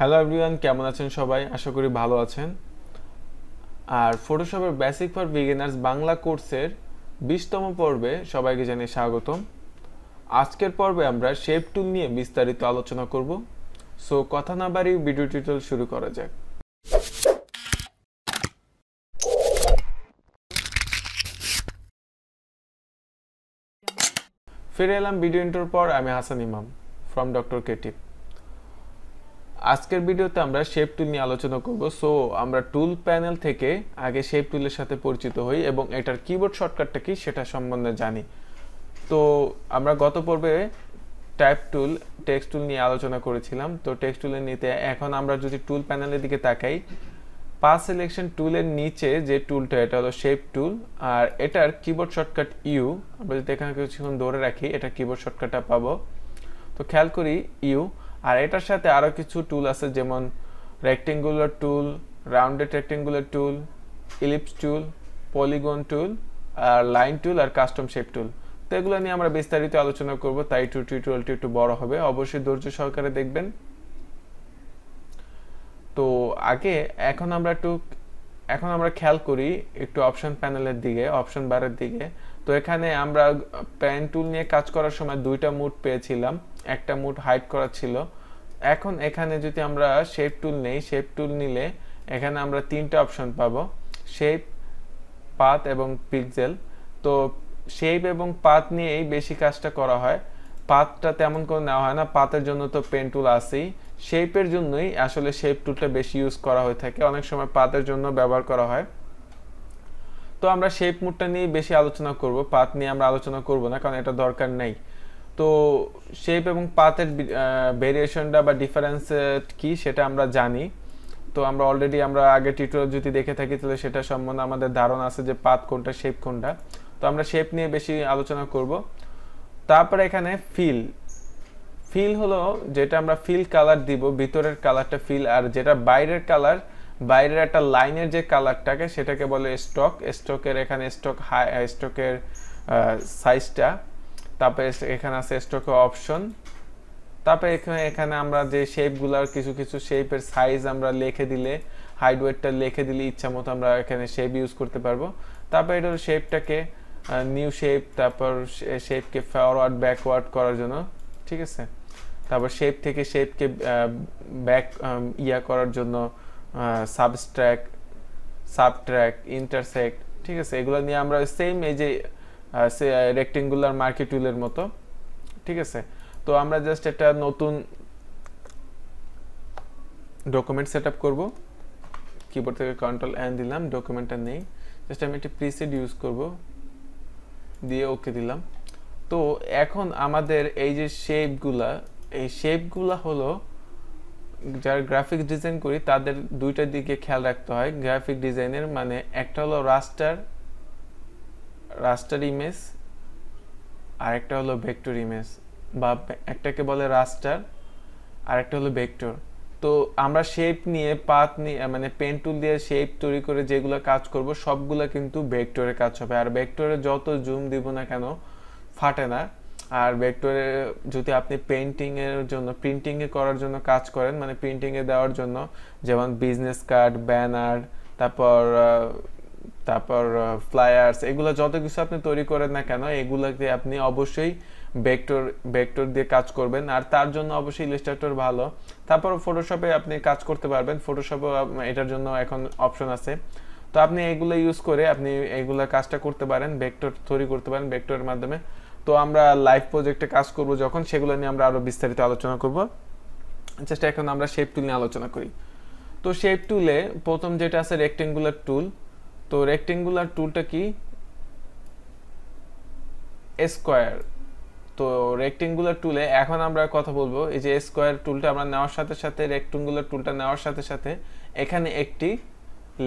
hello everyone কেমন আছেন সবাই আশা করি ভালো আছেন আর ফটোশপের বেসিক ফর বিগিনার্স বাংলা কোর্সের বিশতম পর্বে সবাইকে জানিয়ে স্বাগতম আজকের পর্বে আমরা শেপ টুল নিয়ে বিস্তারিত আলোচনা করব সো কথা না বাড়ি ভিডিও টিউটোরিয়াল শুরু করা যাক ফিরে এলাম ভিডিও ইন্টোর পর আমি হাসান ইমাম ফ্রম ডক্টর কেটিপ আজকের ভিডিওতে আমরা শেপ টুল নিয়ে আলোচনা করব সো আমরা টুল প্যানেল থেকে আগে শেপ টুলের সাথে পরিচিত হই এবং এটার কিবোর্ড শর্টকাটটা কি সেটা সম্বন্ধে জানি তো আমরা গত পর্বে টাইপ টুল টেক্সট টুল নিয়ে আলোচনা করেছিলাম তো টেক্সট টুলের নিতে এখন আমরা যদি টুল প্যানেলের দিকে তাকাই পাস সিলেকশন টুলের নিচে যে টুলটা এটা হলো শেপ টুল আর এটার কিবোর্ড শর্টকাট ইউ আমরা যদি এখানে কিছুক্ষণ ধরে রাখি এটা কিবোর্ড শর্টকাটটা পাবো তো খেয়াল করি ইউ আর এটার সাথে আরও কিছু টুল আছে যেমন rectangular tool rounded rectangular tool ellipse tool polygon tool আর লাইন টুল আর কাস্টম শেপ টুল তো এগুলো নিয়ে আমরা বিস্তারিত আলোচনা করব তাই টু টিউটোরিয়ালটি একটু বড় হবে অবশ্যই ধৈর্য সহকারে দেখবেন তো আগে এখন আমরা একটু এখন আমরা খেয়াল করি একটু অপশন প্যানেলের দিকে অপশন বারের দিকে তো এখানে আমরা প্যান টুল নিয়ে কাজ করার সময় দুইটা মুড পেয়েছিলাম একটা মুড হাইড করা ছিল এখন এখানে যদি আমরা শেপ টুল নেই শেপ টুল নিলে এখানে আমরা তিনটা অপশন পাবো শেপ পাত এবং পিক্সেল তো শেপ এবং পাত নিয়েই বেশি কাজটা করা হয় পাতটা তেমন করে নেওয়া হয় না পাতের জন্য তো পেন টুল আছেই শেপের জন্যই আসলে শেপ টুলটা বেশি ইউজ করা হয়ে থাকে অনেক সময় পাতের জন্য ব্যবহার করা হয় তো আমরা শেপ মুডটা নিয়ে বেশি আলোচনা করব পাত নিয়ে আমরা আলোচনা করব না কারণ এটা দরকার নেই তো শেপ এবং পাতের ভেরিয়েশনটা বা ডিফারেন্স কি সেটা আমরা জানি তো আমরা অলরেডি আমরা আগে টিউটোরিয়াল যদি দেখে থাকি তাহলে সেটা সম্বন্ধে আমাদের ধারণা আছে যে পাত কোনটা শেপ কোনটা তো আমরা শেপ নিয়ে বেশি আলোচনা করব তারপরে এখানে ফিল ফিল হলো যেটা আমরা ফিল কালার দিব ভিতরের কালারটা ফিল আর যেটা বাইরের কালার বাইরের একটা লাইনের যে কালারটাকে সেটাকে বলে স্টক স্টকের এখানে স্টক হাই স্টকের সাইজটা তারপরে এখানে আছে স্টকে অপশন তারপরে এখানে এখানে আমরা যে শেপগুলোর কিছু কিছু শেপের সাইজ আমরা লিখে দিলে হাইড ওয়েটটা লিখে দিলে ইচ্ছামতো আমরা এখানে শেপ ইউজ করতে পারবো তারপর এটার শেপটাকে নিউ শেপ তারপর শেপকে ফরওয়ার্ড ব্যাকওয়ার্ড করার জন্য ঠিক আছে তারপর শেপ থেকে শেপকে ব্যাক ইয়া করার জন্য সাবস্ট্র্যাক সাবট্র্যাক ইন্টারসেক্ট ঠিক আছে এগুলো নিয়ে আমরা সেম এই যে সে রেক্টেঙ্গুলার মার্কি টুলের মতো ঠিক আছে তো আমরা জাস্ট একটা নতুন ডকুমেন্ট সেট আপ করবো কিবোর্ড থেকে কন্ট্রোল অ্যান দিলাম ডকুমেন্টটা নেই জাস্ট আমি একটি প্রিসেড ইউজ করব দিয়ে ওকে দিলাম তো এখন আমাদের এই যে শেপগুলা এই শেপগুলা হলো যারা গ্রাফিক ডিজাইন করি তাদের দুইটা দিকে খেয়াল রাখতে হয় গ্রাফিক ডিজাইনের মানে একটা হলো রাস্টার রাস্টার ইমেজ আরেকটা হলো ভেক্টর ইমেজ বা একটাকে বলে রাস্টার আরেকটা হলো ভেক্টর তো আমরা শেপ নিয়ে পাত নিয়ে মানে পেন টুল দিয়ে শেপ তৈরি করে যেগুলো কাজ করব সবগুলো কিন্তু ভেক্টরে কাজ হবে আর ভেক্টরে যত জুম দিব না কেন ফাটে না আর ভেক্টরে যদি আপনি পেন্টিংয়ের জন্য প্রিন্টিংয়ে করার জন্য কাজ করেন মানে প্রিন্টিংয়ে দেওয়ার জন্য যেমন বিজনেস কার্ড ব্যানার তারপর তারপর ফ্লায়ার্স এগুলো যত কিছু আপনি তৈরি করেন না কেন এগুলোতে আপনি অবশ্যই ভেক্টর ভেক্টর দিয়ে কাজ করবেন আর তার জন্য অবশ্যই ইলাস্ট্রেটর ভালো তারপর ফটোশপে আপনি কাজ করতে পারবেন ফটোশপে এটার জন্য এখন অপশন আছে তো আপনি এগুলো ইউজ করে আপনি এগুলো কাজটা করতে পারেন ভেক্টর তৈরি করতে পারেন ভেক্টরের মাধ্যমে তো আমরা লাইভ প্রজেক্টে কাজ করব যখন সেগুলো নিয়ে আমরা আরও বিস্তারিত আলোচনা করব চেষ্টা এখন আমরা শেপ টুল নিয়ে আলোচনা করি তো শেপ টুলে প্রথম যেটা আছে রেক্টেঙ্গুলার টুল তো রেক্টেঙ্গুলার টুলটা কি স্কোয়ার তো রেক্টেঙ্গুলার টুলে এখন আমরা কথা বলবো এই যে স্কোয়ার টুলটা আমরা নেওয়ার সাথে সাথে রেক্টেঙ্গুলার টুলটা নেওয়ার সাথে সাথে এখানে একটি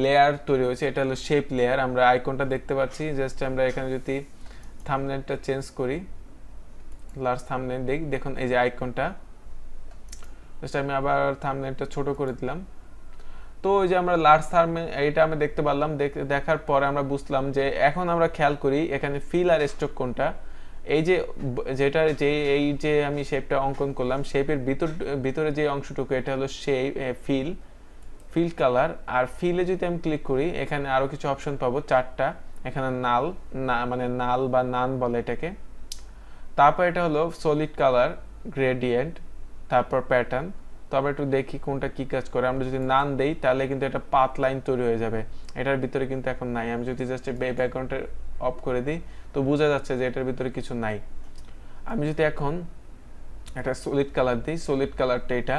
লেয়ার তৈরি হয়েছে এটা হলো শেপ লেয়ার আমরা আইকনটা দেখতে পাচ্ছি জাস্ট আমরা এখানে যদি থামনেলটা চেঞ্জ করি লার্জ থামনেল দেখি দেখুন এই যে আইকনটা জাস্ট আমি আবার থামনেলটা ছোট করে দিলাম তো ওই যে আমরা লার্জ থার্ম এটা আমরা দেখতে পারলাম দেখার পরে আমরা বুঝলাম যে এখন আমরা খেয়াল করি এখানে ফিল আর স্ট্রোক কোনটা এই যে যেটা যে এই যে আমি শেপটা অঙ্কন করলাম শেপের ভিতর ভিতরে যে অংশটুকু এটা হলো শেপ ফিল ফিল কালার আর ফিলে যদি আমি ক্লিক করি এখানে আরও কিছু অপশন পাবো চারটা এখানে নাল না মানে নাল বা নান বলে এটাকে তারপর এটা হলো সলিড কালার গ্রেডিয়েন্ট তারপর প্যাটার্ন তো একটু দেখি কোনটা কি কাজ করে আমরা যদি নান দেই তাহলে কিন্তু এটা পাত লাইন তৈরি হয়ে যাবে এটার ভিতরে কিন্তু এখন নাই আমি যদি জাস্ট বে অ্যাকাউন্টে অফ করে দিই তো বোঝা যাচ্ছে যে এটার ভিতরে কিছু নাই আমি যদি এখন একটা সলিড কালার দিই সলিড কালারটা এটা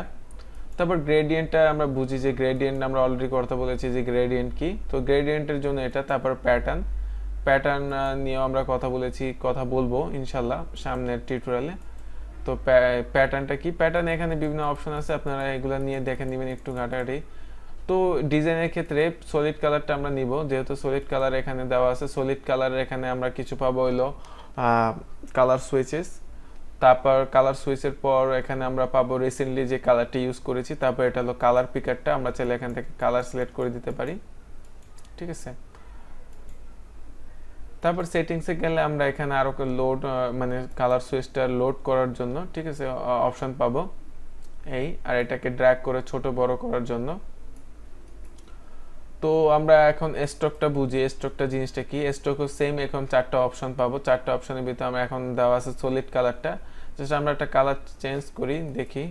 তারপর গ্রেডিয়েন্টটা আমরা বুঝি যে গ্রেডিয়েন্ট আমরা অলরেডি কথা বলেছি যে গ্রেডিয়েন্ট কি তো গ্রেডিয়েন্টের জন্য এটা তারপর প্যাটার্ন প্যাটার্ন নিয়েও আমরা কথা বলেছি কথা বলবো ইনশাল্লাহ সামনের টিউটোরিয়ালে তো প্যাটার্নটা কি প্যাটার্ন এখানে বিভিন্ন অপশন আছে আপনারা এগুলো নিয়ে দেখে নেবেন একটু ঘাটাঘাটি তো ডিজাইনের ক্ষেত্রে সলিড কালারটা আমরা নিব যেহেতু সলিড কালার এখানে দেওয়া আছে সলিড কালার এখানে আমরা কিছু পাবো হইলো কালার সুইচেস তারপর কালার সুইচের পর এখানে আমরা পাবো রিসেন্টলি যে কালারটি ইউজ করেছি তারপর এটা হলো কালার পিকারটা আমরা চাইলে এখান থেকে কালার সিলেক্ট করে দিতে পারি ঠিক আছে তারপর সেটিংসে গেলে আমরা এখানে আরও লোড মানে কালার সুইচটা লোড করার জন্য ঠিক আছে অপশান পাবো এই আর এটাকে ড্র্যাগ করে ছোট বড় করার জন্য তো আমরা এখন স্টকটা বুঝি স্টকটা জিনিসটা কি স্টকও সেম এখন চারটা অপশন পাবো চারটা অপশনের ভিতরে আমরা এখন দেওয়া আছে সলিড কালারটা জাস্ট আমরা একটা কালার চেঞ্জ করি দেখি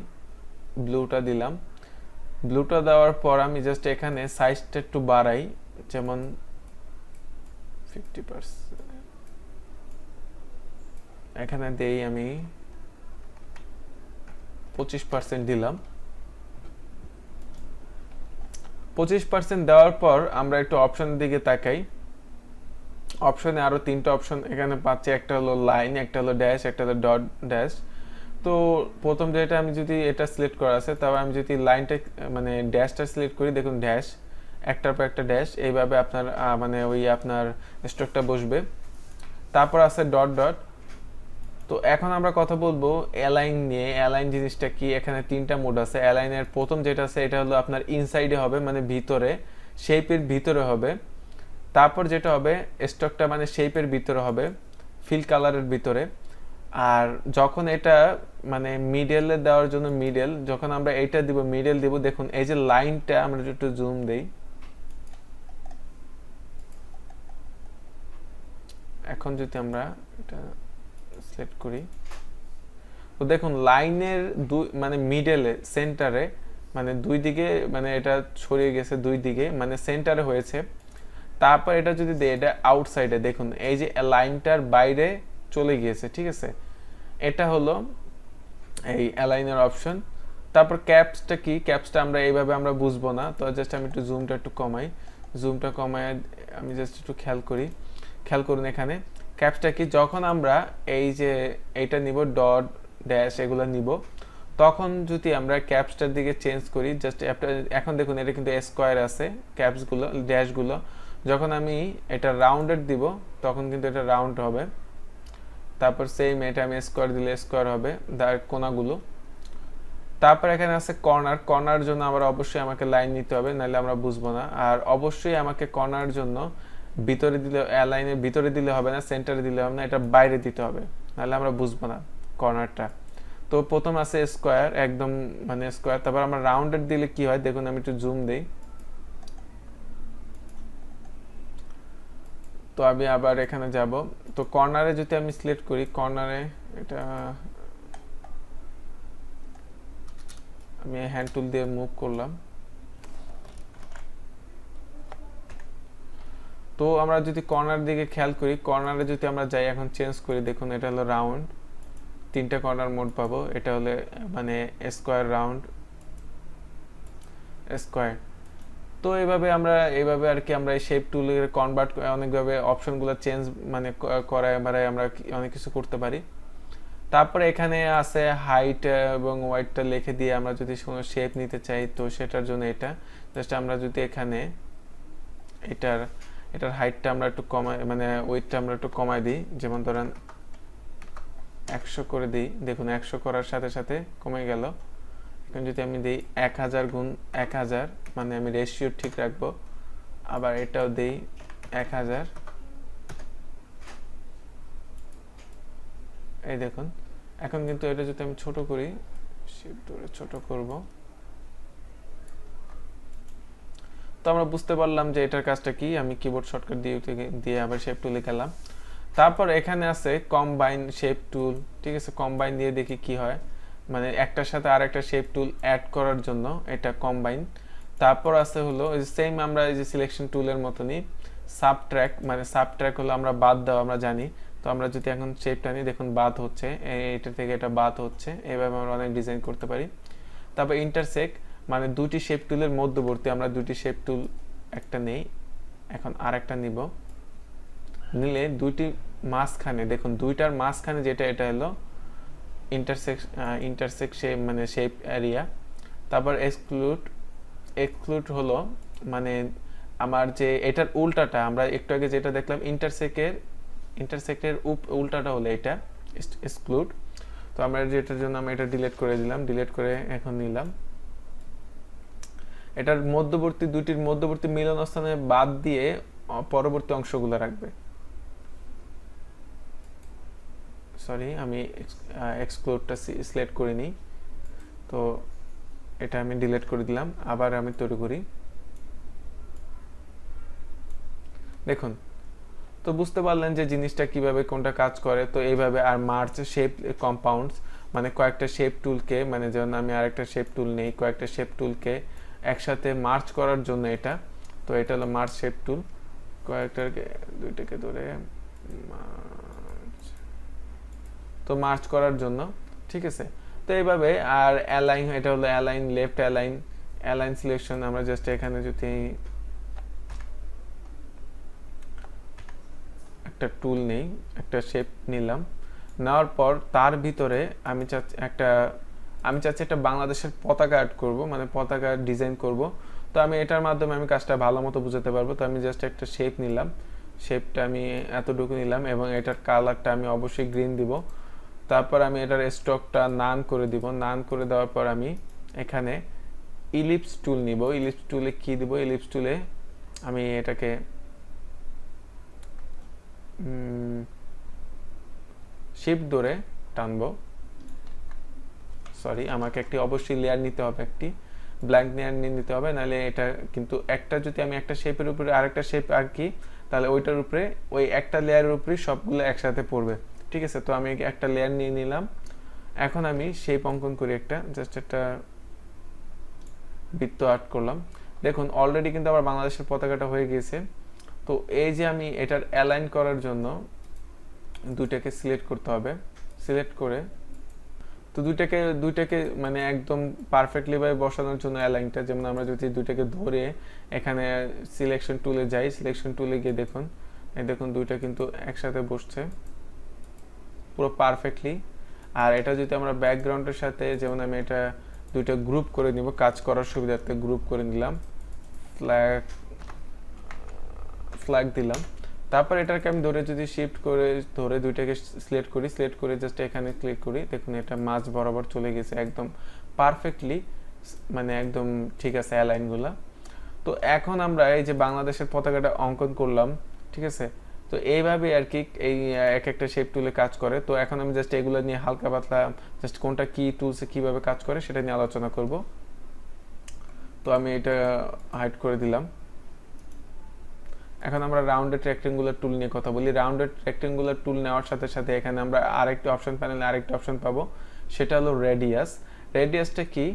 ব্লুটা দিলাম ব্লুটা দেওয়ার পর আমি জাস্ট এখানে সাইজটা একটু বাড়াই যেমন ফিফটি এখানে দেই আমি পঁচিশ পার্সেন্ট দিলাম পঁচিশ পার্সেন্ট দেওয়ার পর আমরা একটু অপশনের দিকে তাকাই অপশনে আরও তিনটা অপশন এখানে পাচ্ছি একটা হলো লাইন একটা হলো ড্যাশ একটা হলো ডট ড্যাশ তো প্রথম যেটা আমি যদি এটা সিলেক্ট করা আছে তবে আমি যদি লাইনটা মানে ড্যাশটা সিলেক্ট করি দেখুন ড্যাশ একটার পর একটা ড্যাশ এইভাবে আপনার মানে ওই আপনার স্ট্রোকটা বসবে তারপর আছে ডট ডট তো এখন আমরা কথা বলবো অ্যালাইন নিয়ে অ্যালাইন জিনিসটা কি এখানে তিনটা মোড আছে অ্যালাইনের প্রথম যেটা আছে এটা হলো আপনার ইনসাইডে হবে মানে ভিতরে শেপের ভিতরে হবে তারপর যেটা হবে স্টকটা মানে শেপের ভিতরে হবে ফিল কালারের ভিতরে আর যখন এটা মানে মিডেলে দেওয়ার জন্য মিডেল যখন আমরা এইটা দিব মিডেল দিব দেখুন এই যে লাইনটা আমরা একটু জুম দিই এখন যদি আমরা এটা সিলেক্ট করি তো দেখুন লাইনের দুই মানে মিডেলে সেন্টারে মানে দুই দিকে মানে এটা ছড়িয়ে গেছে দুই দিকে মানে সেন্টারে হয়েছে তারপর এটা যদি দেয় এটা আউটসাইডে দেখুন এই যে লাইনটার বাইরে চলে গিয়েছে ঠিক আছে এটা হলো এই অ্যালাইনের অপশন তারপর ক্যাপসটা কি ক্যাপসটা আমরা এইভাবে আমরা বুঝবো না তো জাস্ট আমি একটু জুমটা একটু কমাই জুমটা কমায় আমি জাস্ট একটু খেয়াল করি খেয়াল করুন এখানে ক্যাপসটা কি যখন আমরা এই যে এটা নিব ডট ড্যাশ এগুলো নিব তখন যদি আমরা ক্যাপসটার দিকে চেঞ্জ করি জাস্ট এখন দেখুন এটা কিন্তু স্কোয়ার আছে ক্যাপসগুলো ড্যাশগুলো যখন আমি এটা রাউন্ডেড দিব তখন কিন্তু এটা রাউন্ড হবে তারপর সেম এটা আমি স্কোয়ার দিলে স্কোয়ার হবে তার কোনাগুলো তারপর এখানে আছে কর্নার কর্নার জন্য আবার অবশ্যই আমাকে লাইন নিতে হবে নাহলে আমরা বুঝবো না আর অবশ্যই আমাকে কর্নার জন্য ভিতরে দিলে অ্যালাইনের ভিতরে দিলে হবে না সেন্টারে দিলে হবে না এটা বাইরে দিতে হবে নাহলে আমরা বুঝবো না কর্নারটা তো প্রথম আছে স্কোয়ার একদম মানে স্কোয়ার তারপর আমরা রাউন্ডেড দিলে কি হয় দেখুন আমি একটু জুম দিই তো আমি আবার এখানে যাব তো কর্নারে যদি আমি সিলেক্ট করি কর্নারে এটা আমি হ্যান্ড টুল দিয়ে মুভ করলাম তো আমরা যদি কর্নার দিকে খেয়াল করি কর্নারে যদি আমরা যাই এখন চেঞ্জ করি দেখুন এটা হলো রাউন্ড তিনটা কর্নার মোড পাবো এটা হলে মানে স্কোয়ার রাউন্ড স্কোয়ার তো এভাবে আমরা এইভাবে আর কি আমরা এই শেপ টুলের কনভার্ট অনেকভাবে অপশনগুলো চেঞ্জ মানে করায় মানে আমরা অনেক কিছু করতে পারি তারপরে এখানে আছে হাইট এবং ওয়াইটটা লিখে দিয়ে আমরা যদি কোনো শেপ নিতে চাই তো সেটার জন্য এটা জাস্ট আমরা যদি এখানে এটার এটার হাইটটা আমরা একটু কমাই মানে ওয়েটটা আমরা একটু কমাই দিই যেমন ধরেন একশো করে দিই দেখুন একশো করার সাথে সাথে কমে গেল এখন যদি আমি দিই এক হাজার গুণ এক হাজার মানে আমি রেশিও ঠিক রাখবো আবার এটাও দিই এক হাজার এই দেখুন এখন কিন্তু এটা যদি আমি ছোট করি ছোট করবো তো আমরা বুঝতে পারলাম যে এটার কাজটা কি আমি কিবোর্ড শর্টকাট দিয়ে দিয়ে আবার শেপ টুলে গেলাম তারপর এখানে আছে কম্বাইন শেপ টুল ঠিক আছে কম্বাইন দিয়ে দেখি কি হয় মানে একটার সাথে আর একটা শেপ টুল অ্যাড করার জন্য এটা কম্বাইন তারপর আছে হলো এই যে সেম আমরা এই যে সিলেকশন টুলের মতনই সাবট্র্যাক মানে সাবট্র্যাক হলো আমরা বাদ দেওয়া আমরা জানি তো আমরা যদি এখন শেপটা নিই দেখুন বাদ হচ্ছে এটা থেকে এটা বাদ হচ্ছে এভাবে আমরা অনেক ডিজাইন করতে পারি তারপর ইন্টারসেক্ট মানে দুটি শেপ টুলের মধ্যবর্তী আমরা দুটি শেপ টুল একটা নেই এখন আর একটা নিব নিলে দুইটি মাঝখানে দেখুন দুইটার মাঝখানে যেটা এটা এলো ইন্টারসেক ইন্টারসেক শেপ মানে শেপ এরিয়া তারপর এক্সক্লুড এক্সক্লুড হলো মানে আমার যে এটার উল্টাটা আমরা একটু আগে যেটা দেখলাম ইন্টারসেকের ইন্টারসেকের উপ উল্টাটা হলো এটা এক্সক্লুড তো আমরা যেটার জন্য আমি এটা ডিলেট করে দিলাম ডিলেট করে এখন নিলাম এটার মধ্যবর্তী দুটির মধ্যবর্তী মিলনস্থানে বাদ দিয়ে পরবর্তী অংশগুলো রাখবে সরি আমি এক্সক্লুডটা সিলেক্ট করে নিই তো এটা আমি ডিলেট করে দিলাম আবার আমি তৈরি করি দেখুন তো বুঝতে পারলেন যে জিনিসটা কিভাবে কোনটা কাজ করে তো এইভাবে আর মার্চ শেপ কম্পাউন্ডস মানে কয়েকটা শেপ টুলকে মানে যেমন আমি আরেকটা শেপ টুল নেই কয়েকটা শেপ টুলকে একসাথে মার্চ করার জন্য এটা তো এটা হলো মার্চ শেপ টুল কয়েকটাকে দুইটাকে ধরে তো মার্চ করার জন্য ঠিক আছে তো এইভাবে আর অ্যালাইন এটা হলো align left align align selection আমরা জাস্ট এখানে যদি একটা টুল নেই একটা শেপ নিলাম নেওয়ার পর তার ভিতরে আমি একটা আমি চাচ্ছি একটা বাংলাদেশের পতাকা অ্যাড করব মানে পতাকা ডিজাইন করব তো আমি এটার মাধ্যমে আমি কাজটা ভালো মতো বুঝাতে পারবো তো আমি জাস্ট একটা শেপ নিলাম শেপটা আমি এতটুকু নিলাম এবং এটার কালারটা আমি অবশ্যই গ্রিন দিব তারপর আমি এটার স্টকটা নান করে দিব নান করে দেওয়ার পর আমি এখানে ইলিপস টুল নিব ইলিপস টুলে কি দিব ইলিপস টুলে আমি এটাকে শিপ ধরে টানবো সরি আমাকে একটি অবশ্যই লেয়ার নিতে হবে একটি ব্ল্যাঙ্ক লেয়ার নিয়ে নিতে হবে নাহলে এটা কিন্তু একটা যদি আমি একটা শেপের উপরে আরেকটা শেপ আর কি তাহলে ওইটার উপরে ওই একটা লেয়ারের উপরেই সবগুলো একসাথে পড়বে ঠিক আছে তো আমি একটা লেয়ার নিয়ে নিলাম এখন আমি শেপ অঙ্কন করি একটা জাস্ট একটা বৃত্ত আর্ট করলাম দেখুন অলরেডি কিন্তু আমার বাংলাদেশের পতাকাটা হয়ে গিয়েছে তো এই যে আমি এটার অ্যালাইন করার জন্য দুটাকে সিলেক্ট করতে হবে সিলেক্ট করে তো দুইটাকে দুইটাকে মানে একদম পারফেক্টলি ভাবে বসানোর জন্য অ্যালাইনটা যেমন আমরা যদি দুইটাকে ধরে এখানে সিলেকশন টুলে যাই সিলেকশন টুলে গিয়ে দেখুন এই দেখুন দুইটা কিন্তু একসাথে বসছে পুরো পারফেক্টলি আর এটা যদি আমরা ব্যাকগ্রাউন্ডের সাথে যেমন আমি এটা দুইটা গ্রুপ করে নিব কাজ করার সুবিধার্থে গ্রুপ করে নিলাম ফ্ল্যাগ ফ্ল্যাগ দিলাম তারপর এটাকে আমি ধরে যদি শিফট করে ধরে দুইটাকে সিলেক্ট করি সিলেক্ট করে জাস্ট এখানে ক্লিক করি দেখুন এটা মাছ বরাবর চলে গেছে একদম পারফেক্টলি মানে একদম ঠিক আছে অ্যালাইনগুলা তো এখন আমরা এই যে বাংলাদেশের পতাকাটা অঙ্কন করলাম ঠিক আছে তো এইভাবে আর কি এই এক একটা শেপ টুলে কাজ করে তো এখন আমি জাস্ট এগুলো নিয়ে হালকা পাতলা জাস্ট কোনটা কি টুলসে কিভাবে কাজ করে সেটা নিয়ে আলোচনা করব তো আমি এটা হাইড করে দিলাম এখন আমরা রাউন্ডেড রেক্টেঙ্গুলার টুল নিয়ে কথা বলি রাউন্ডেড রেক্টেঙ্গুলার টুল নেওয়ার সাথে সাথে এখানে আমরা আরেকটি অপশন প্যানেলে আরেকটি অপশন পাবো সেটা হলো রেডিয়াস রেডিয়াসটা কি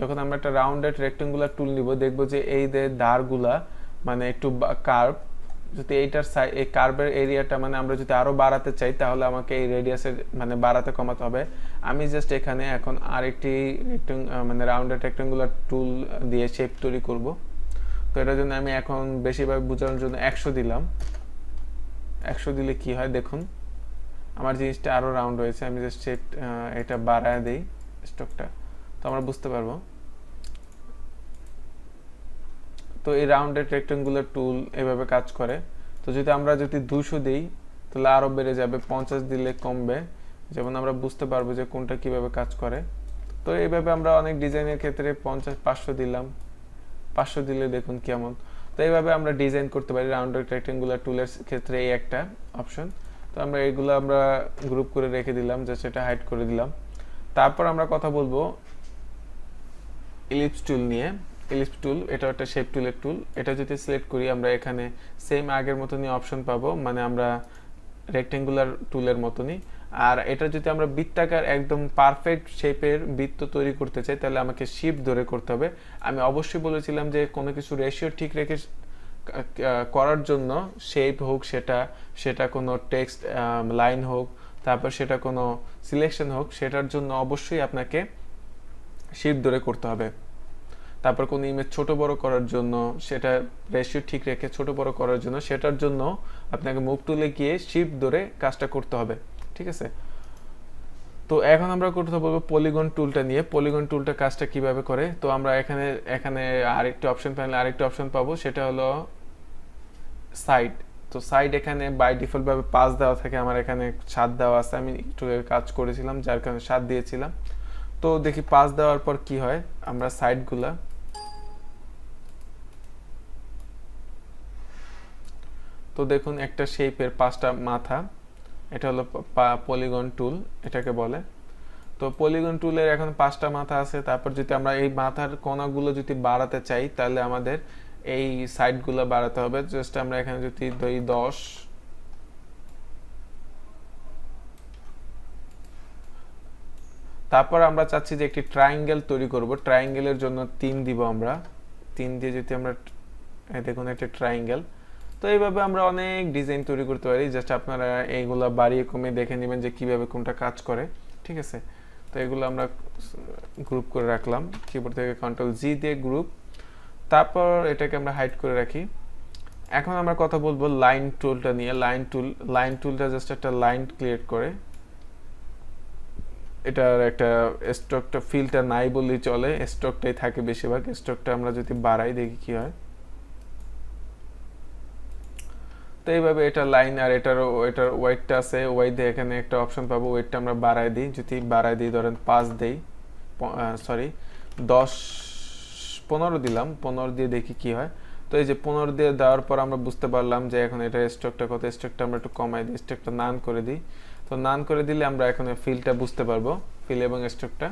যখন আমরা একটা রাউন্ডেড রেক্টেঙ্গুলার টুল নিব দেখব যে এই যে দাঁড়গুলা মানে একটু কার্ভ যদি এইটার সাই এই কার্ভের এরিয়াটা মানে আমরা যদি আরও বাড়াতে চাই তাহলে আমাকে এই রেডিয়াসের মানে বাড়াতে কমাতে হবে আমি জাস্ট এখানে এখন আরেকটি মানে রাউন্ডেড রেক্টেঙ্গুলার টুল দিয়ে শেপ তৈরি করবো তো এটার জন্য আমি এখন বেশিরভাগ বোঝানোর জন্য একশো দিলাম একশো দিলে কি হয় দেখুন আমার জিনিসটা আরও রাউন্ড হয়েছে আমি জাস্ট এটা বাড়ায় দিই স্টকটা তো আমরা বুঝতে পারবো তো এই রাউন্ডের রেক্টেঙ্গুলার টুল এভাবে কাজ করে তো যদি আমরা যদি দুশো দিই তাহলে আরও বেড়ে যাবে পঞ্চাশ দিলে কমবে যেমন আমরা বুঝতে পারবো যে কোনটা কিভাবে কাজ করে তো এইভাবে আমরা অনেক ডিজাইনের ক্ষেত্রে পঞ্চাশ পাঁচশো দিলাম পাঁচশো দিলে দেখুন কেমন তো এইভাবে আমরা ডিজাইন করতে পারি রাউন্ডার রেক্টেঙ্গুলার টুলের ক্ষেত্রে এই একটা অপশন তো আমরা এগুলো আমরা গ্রুপ করে রেখে দিলাম যে সেটা হাইড করে দিলাম তারপর আমরা কথা বলবো ইলিপস টুল নিয়ে ইলিপস টুল এটা একটা শেপ টুলের টুল এটা যদি সিলেক্ট করি আমরা এখানে সেম আগের মতনই অপশন পাবো মানে আমরা রেক্টেঙ্গুলার টুলের মতনই আর এটা যদি আমরা বৃত্তাকার একদম পারফেক্ট শেপের বৃত্ত তৈরি করতে চাই তাহলে আমাকে শিপ ধরে করতে হবে আমি অবশ্যই বলেছিলাম যে কোনো কিছু রেশিও ঠিক রেখে করার জন্য শেপ হোক সেটা সেটা কোনো টেক্সট লাইন হোক তারপর সেটা কোনো সিলেকশন হোক সেটার জন্য অবশ্যই আপনাকে শিপ ধরে করতে হবে তারপর কোনো ইমেজ ছোট বড় করার জন্য সেটা রেশিও ঠিক রেখে ছোট বড় করার জন্য সেটার জন্য আপনাকে মুখ তুলে গিয়ে শিপ ধরে কাজটা করতে হবে ঠিক আছে তো এখন আমরা কথা বলবো পলিগন টুলটা নিয়ে পলিগন টুলটা কাজটা কিভাবে করে তো আমরা এখানে এখানে আরেকটি অপশন প্যানেলে আরেকটি অপশন পাবো সেটা হলো সাইড তো সাইড এখানে বাই ডিফল্টভাবে পাঁচ দেওয়া থাকে আমার এখানে সাত দেওয়া আছে আমি একটু কাজ করেছিলাম যার কারণে সাত দিয়েছিলাম তো দেখি পাঁচ দেওয়ার পর কি হয় আমরা সাইডগুলা তো দেখুন একটা শেপের পাঁচটা মাথা এটা হলো পলিগন টুল এটাকে বলে তো পলিগন টুলের এখন পাঁচটা মাথা আছে তারপর যদি আমরা এই মাথার কোনাগুলো যদি বাড়াতে চাই তাহলে আমাদের এই সাইডগুলো বাড়াতে হবে জাস্ট আমরা এখানে যদি দই দশ তারপর আমরা চাচ্ছি যে একটি ট্রায়াঙ্গেল তৈরি করব ট্রায়াঙ্গেলের জন্য তিন দিব আমরা তিন দিয়ে যদি আমরা দেখুন একটা ট্রায়াঙ্গেল তো এইভাবে আমরা অনেক ডিজাইন তৈরি করতে পারি জাস্ট আপনারা এইগুলা বাড়িয়ে কমে দেখে নেবেন যে কিভাবে কোনটা কাজ করে ঠিক আছে তো এগুলো আমরা গ্রুপ করে রাখলাম কিবোর্ড থেকে কন্ট্রোল জি দিয়ে গ্রুপ তারপর এটাকে আমরা হাইড করে রাখি এখন আমরা কথা বলবো লাইন টুলটা নিয়ে লাইন টুল লাইন টুলটা জাস্ট একটা লাইন ক্রিয়েট করে এটার একটা স্টকটা ফিলটা নাই বললেই চলে স্টকটাই থাকে বেশিরভাগ স্টকটা আমরা যদি বাড়াই দেখি কী হয় তো এইভাবে এটা লাইন আর এটার এটার ওয়েটটা আছে ওয়েট দিয়ে এখানে একটা অপশন পাবো ওয়েটটা আমরা বাড়ায় দিই যদি বাড়ায় দিই ধরেন পাঁচ দিই সরি দশ পনেরো দিলাম পনেরো দিয়ে দেখি কি হয় তো এই যে পনেরো দিয়ে দেওয়ার পর আমরা বুঝতে পারলাম যে এখন এটা স্টকটা কত স্টকটা আমরা একটু কমাই দিই স্টকটা নান করে দিই তো নান করে দিলে আমরা এখন ফিলটা বুঝতে পারবো ফিল এবং স্টকটা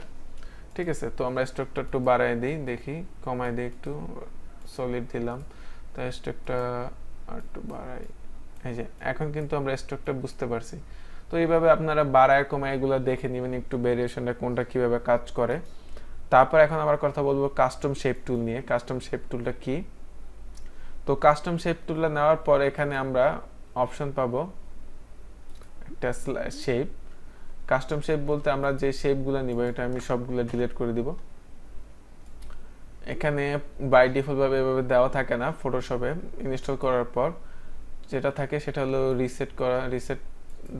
ঠিক আছে তো আমরা স্টকটা একটু বাড়াই দিই দেখি কমাই দিই একটু সলিড দিলাম তো স্টকটা একটু বাড়াই এই যে এখন কিন্তু আমরা স্টকটা বুঝতে পারছি তো এইভাবে আপনারা বাড়ায় কমায় এগুলো দেখে নেবেন একটু ভেরিয়েশনটা কোনটা কিভাবে কাজ করে তারপর এখন আবার কথা বলবো কাস্টম শেপ টুল নিয়ে কাস্টম শেপ টুলটা কি তো কাস্টম শেপ টুলটা নেওয়ার পর এখানে আমরা অপশন পাবো একটা শেপ কাস্টম শেপ বলতে আমরা যে শেপগুলো নিব এটা আমি সবগুলো ডিলিট করে দিব এখানে বাই ডিফল্টভাবে এভাবে দেওয়া থাকে না ফটোশপে ইনস্টল করার পর যেটা থাকে সেটা হলো রিসেট করা রিসেট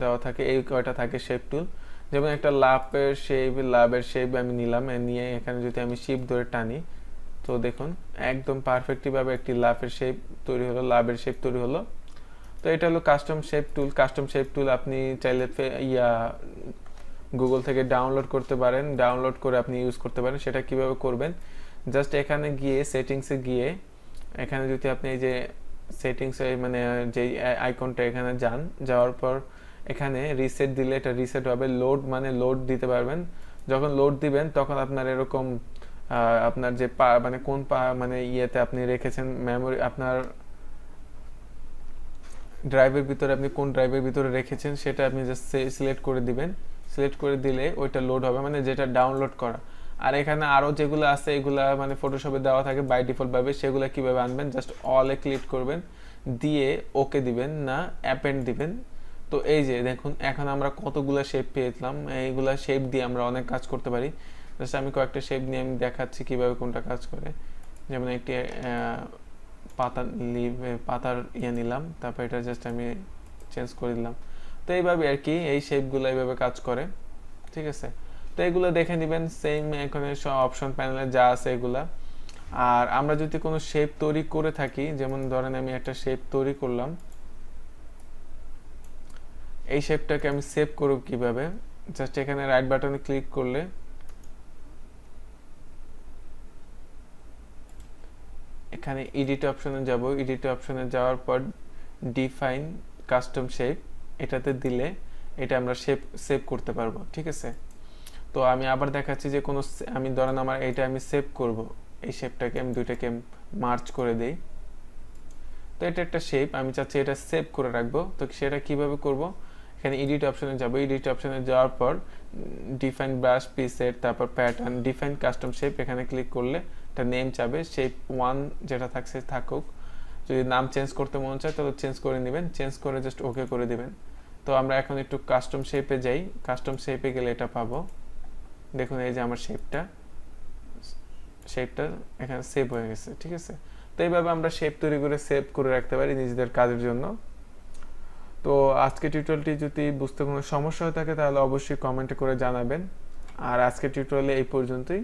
দেওয়া থাকে এই কয়টা থাকে শেপ টুল যেমন একটা লাভের শেপ লাভের শেপ আমি নিলাম নিয়ে এখানে যদি আমি শিপ ধরে টানি তো দেখুন একদম পারফেক্টলিভাবে একটি লাভের শেপ তৈরি হলো লাভের শেপ তৈরি হলো তো এটা হলো custom shape tool custom shape tool আপনি চাইলে ইয়া গুগল থেকে ডাউনলোড করতে পারেন ডাউনলোড করে আপনি ইউজ করতে পারেন সেটা কিভাবে করবেন জাস্ট এখানে গিয়ে সেটিংসে গিয়ে এখানে যদি আপনি এই যে সেটিংস মানে যে আইকনটা এখানে যান যাওয়ার পর এখানে রিসেট দিলে এটা রিসেট হবে লোড মানে লোড দিতে পারবেন যখন লোড দিবেন তখন আপনার এরকম আপনার যে পা মানে কোন পা মানে ইয়েতে আপনি রেখেছেন মেমোরি আপনার ড্রাইভের ভিতরে আপনি কোন ড্রাইভের ভিতরে রেখেছেন সেটা আপনি জাস্ট সিলেক্ট করে দিবেন সিলেক্ট করে দিলে ওইটা লোড হবে মানে যেটা ডাউনলোড করা আর এখানে আরও যেগুলো আছে এগুলো মানে ফটোশপে দেওয়া থাকে বাই ডিফল্টভাবে সেগুলো কীভাবে আনবেন জাস্ট অলে ক্লিক করবেন দিয়ে ওকে দিবেন না অ্যাপেন্ড দিবেন তো এই যে দেখুন এখন আমরা কতগুলো শেপ পেয়েছিলাম এইগুলা শেপ দিয়ে আমরা অনেক কাজ করতে পারি জাস্ট আমি কয়েকটা শেপ নিয়ে আমি দেখাচ্ছি কীভাবে কোনটা কাজ করে যেমন একটি পাতা পাতার ইয়ে নিলাম তারপর এটা জাস্ট আমি চেঞ্জ করে দিলাম তো এইভাবে আর কি এই শেপগুলো এইভাবে কাজ করে ঠিক আছে তো এগুলো দেখে নেবেন সেম এখানে সব অপশন প্যানেলে যা আছে এগুলো আর আমরা যদি কোনো শেপ তৈরি করে থাকি যেমন ধরেন আমি একটা শেপ তৈরি করলাম এই শেপটাকে আমি সেভ করব কিভাবে জাস্ট এখানে রাইট বাটনে ক্লিক করলে এখানে এডিট অপশনে যাব এডিট অপশনে যাওয়ার পর ডিফাইন কাস্টম শেপ এটাতে দিলে এটা আমরা শেপ সেভ করতে পারবো ঠিক আছে তো আমি আবার দেখাচ্ছি যে কোনো আমি ধরেন আমার এইটা আমি সেভ করব এই শেপটাকে আমি দুইটাকে মার্চ করে দেই তো এটা একটা শেপ আমি চাচ্ছি এটা সেভ করে রাখবো তো সেটা কিভাবে করব এখানে এডিট অপশানে যাব এডিট অপশানে যাওয়ার পর ডিফাইন ব্রাশ পিসের তারপর প্যাটার্ন ডিফাইন কাস্টম শেপ এখানে ক্লিক করলে একটা নেম চাবে শেপ ওয়ান যেটা থাকছে থাকুক যদি নাম চেঞ্জ করতে মনে চায় তাহলে চেঞ্জ করে নেবেন চেঞ্জ করে জাস্ট ওকে করে দিবেন তো আমরা এখন একটু কাস্টম শেপে যাই কাস্টম শেপে গেলে এটা পাবো দেখুন এই যে আমার শেপটা শেপটা এখানে সেভ হয়ে গেছে ঠিক আছে তো এইভাবে আমরা শেপ তৈরি করে সেভ করে রাখতে পারি নিজেদের কাজের জন্য তো আজকে টিউটোরিয়ালটি যদি বুঝতে কোনো সমস্যা হয়ে থাকে তাহলে অবশ্যই কমেন্টে করে জানাবেন আর আজকে টিউটোরিয়ালে এই পর্যন্তই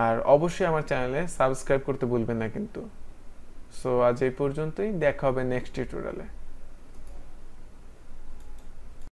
আর অবশ্যই আমার চ্যানেলে সাবস্ক্রাইব করতে ভুলবেন না কিন্তু সো আজ এই পর্যন্তই দেখা হবে নেক্সট টিউটোরিয়ালে